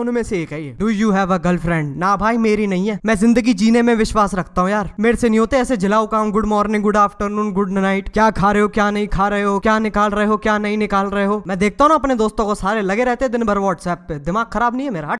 उनमें से एक है ये do you have a girlfriend ना भाई मेरी नहीं है मैं जिंदगी जीने में विश्वास रखता हूँ यार मेरे से नहीं होते ऐसे झिलाओ काम good morning good afternoon good night क्या खा रहे हो क्या नहीं खा रहे हो क्या निकाल रहे हो क्या नहीं निकाल रहे हो मैं देखता हूँ ना अपने दोस्तों को सारे लगे रहते दिन भर व्हाट्सएप पे दिमाग खराब नहीं है मेरा